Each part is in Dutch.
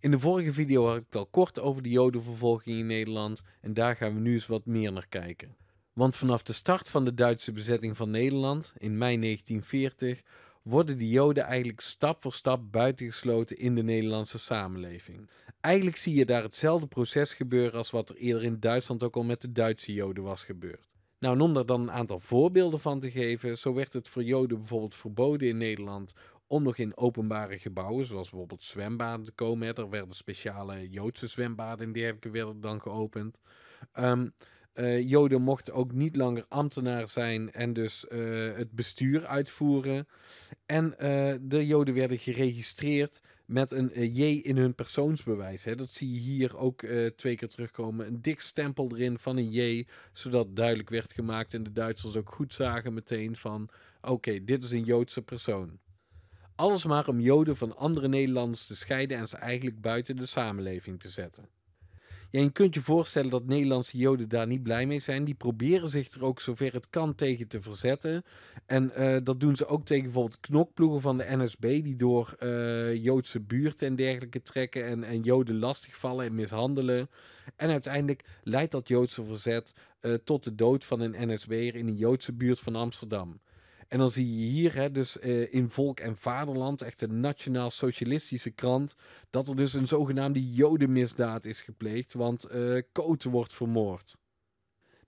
In de vorige video had ik het al kort over de Jodenvervolging in Nederland en daar gaan we nu eens wat meer naar kijken. Want vanaf de start van de Duitse bezetting van Nederland in mei 1940 worden de Joden eigenlijk stap voor stap buitengesloten in de Nederlandse samenleving. Eigenlijk zie je daar hetzelfde proces gebeuren als wat er eerder in Duitsland ook al met de Duitse Joden was gebeurd. Nou, om daar dan een aantal voorbeelden van te geven, zo werd het voor Joden bijvoorbeeld verboden in Nederland om nog in openbare gebouwen, zoals bijvoorbeeld zwembaden, te komen. Er werden speciale Joodse zwembaden in dergelijke werden dan geopend. Ehm, eh, Joden mochten ook niet langer ambtenaar zijn en dus eh, het bestuur uitvoeren. En eh, de Joden werden geregistreerd met een J in hun persoonsbewijs. Hè. Dat zie je hier ook twee keer terugkomen. Een dik stempel erin van een J, zodat duidelijk werd gemaakt en de Duitsers ook goed zagen meteen van oké, dit is een Joodse persoon. Alles maar om Joden van andere Nederlanders te scheiden en ze eigenlijk buiten de samenleving te zetten. je kunt je voorstellen dat Nederlandse Joden daar niet blij mee zijn. Die proberen zich er ook zover het kan tegen te verzetten. En eh, dat doen ze ook tegen bijvoorbeeld knokploegen van de NSB, die door eh, Joodse buurten en dergelijke trekken en, en Joden lastigvallen en mishandelen. En uiteindelijk leidt dat Joodse verzet eh, tot de dood van een NSB'er in een Joodse buurt van Amsterdam. En dan zie je hier, hè, dus eh, in Volk en Vaderland, echt een nationaal-socialistische krant, dat er dus een zogenaamde jodenmisdaad is gepleegd, want uh, eh, Koten wordt vermoord.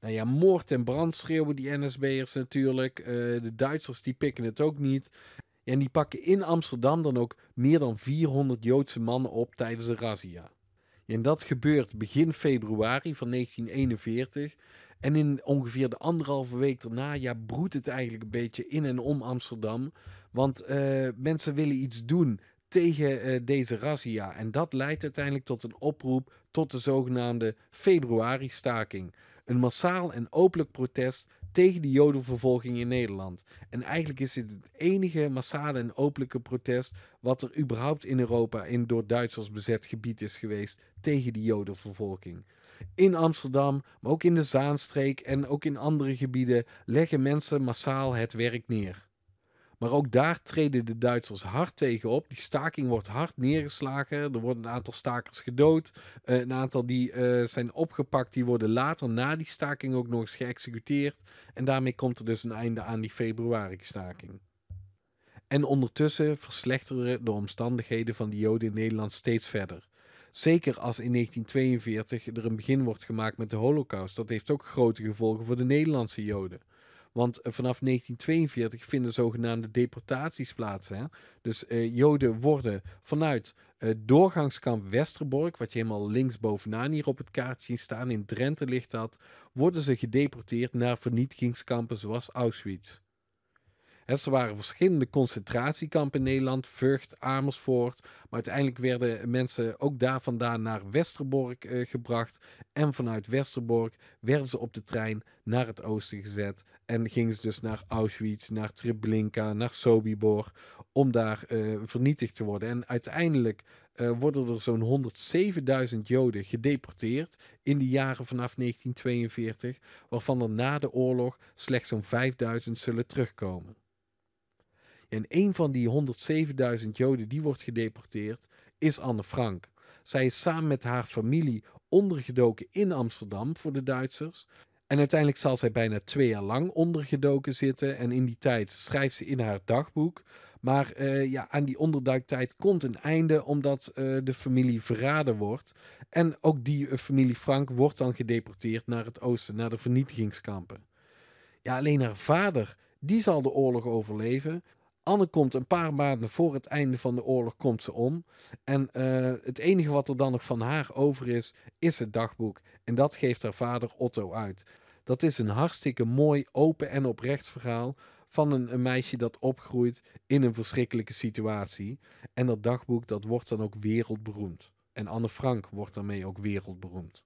Nou ja, moord en brand schreeuwen die NSB'ers natuurlijk. Eh, de Duitsers die pikken het ook niet. En die pakken in Amsterdam dan ook meer dan 400 Joodse mannen op tijdens de razzia. En dat gebeurt begin februari van 1941. En in ongeveer de anderhalve week daarna, ja, broedt het eigenlijk een beetje in en om Amsterdam. Want eh, mensen willen iets doen tegen eh, deze razzia. En dat leidt uiteindelijk tot een oproep tot de zogenaamde februari-staking. Een massaal en openlijk protest tegen de jodenvervolging in Nederland. En eigenlijk is dit het enige massale en openlijke protest wat er überhaupt in Europa in door Duitsers bezet gebied is geweest tegen de jodenvervolking. In Amsterdam, maar ook in de Zaanstreek en ook in andere gebieden leggen mensen massaal het werk neer. Maar ook daar treden de Duitsers hard tegen op. Die staking wordt hard neergeslagen. Er worden een aantal stakers gedood. Eh, een aantal die eh, zijn opgepakt, die worden later na die staking ook nog eens geëxecuteerd. En daarmee komt er dus een einde aan die februari-staking. En ondertussen verslechteren de omstandigheden van de Joden in Nederland steeds verder. Zeker als in 1942 er een begin wordt gemaakt met de Holocaust. Dat heeft ook grote gevolgen voor de Nederlandse Joden. Want eh, vanaf 1942 vinden zogenaamde deportaties plaats. Hè? Dus eh, Joden worden vanuit eh, doorgangskamp Westerbork, wat je helemaal links bovenaan hier op het kaartje ziet staan, in Drenthe ligt dat, worden ze gedeporteerd naar vernietigingskampen zoals Auschwitz. He, er waren verschillende concentratiekampen in Nederland, Vught, Amersfoort. Maar uiteindelijk werden mensen ook daar vandaan naar Westerbork eh, gebracht. En vanuit Westerbork werden ze op de trein naar het oosten gezet. En gingen ze dus naar Auschwitz, naar Treblinka, naar Sobibor. Om daar eh, vernietigd te worden. En uiteindelijk uh, worden er zo'n 107.000 Joden gedeporteerd in de jaren vanaf 1942, waarvan er na de oorlog slechts zo'n 5.000 zullen terugkomen. En een van die 107.000 Joden die wordt gedeporteerd is Anne Frank. Zij is samen met haar familie ondergedoken in Amsterdam voor de Duitsers. En uiteindelijk zal zij bijna twee jaar lang ondergedoken zitten. En in die tijd schrijft ze in haar dagboek maar eh, ja, aan die onderduiktijd komt een einde omdat eh, de familie verraden wordt. En ook die eh, familie Frank wordt dan gedeporteerd naar het oosten, naar de vernietigingskampen. Ja, alleen haar vader, die zal de oorlog overleven. Anne komt een paar maanden voor het einde van de oorlog komt ze om. En het enige wat er dan nog van haar over is, is het dagboek. En dat geeft haar vader Otto uit. Dat is een hartstikke mooi, open en oprecht verhaal van een, meisje dat opgroeit in een verschrikkelijke situatie. En dat dagboek, dat wordt dan ook wereldberoemd. En Anne Frank wordt daarmee ook wereldberoemd.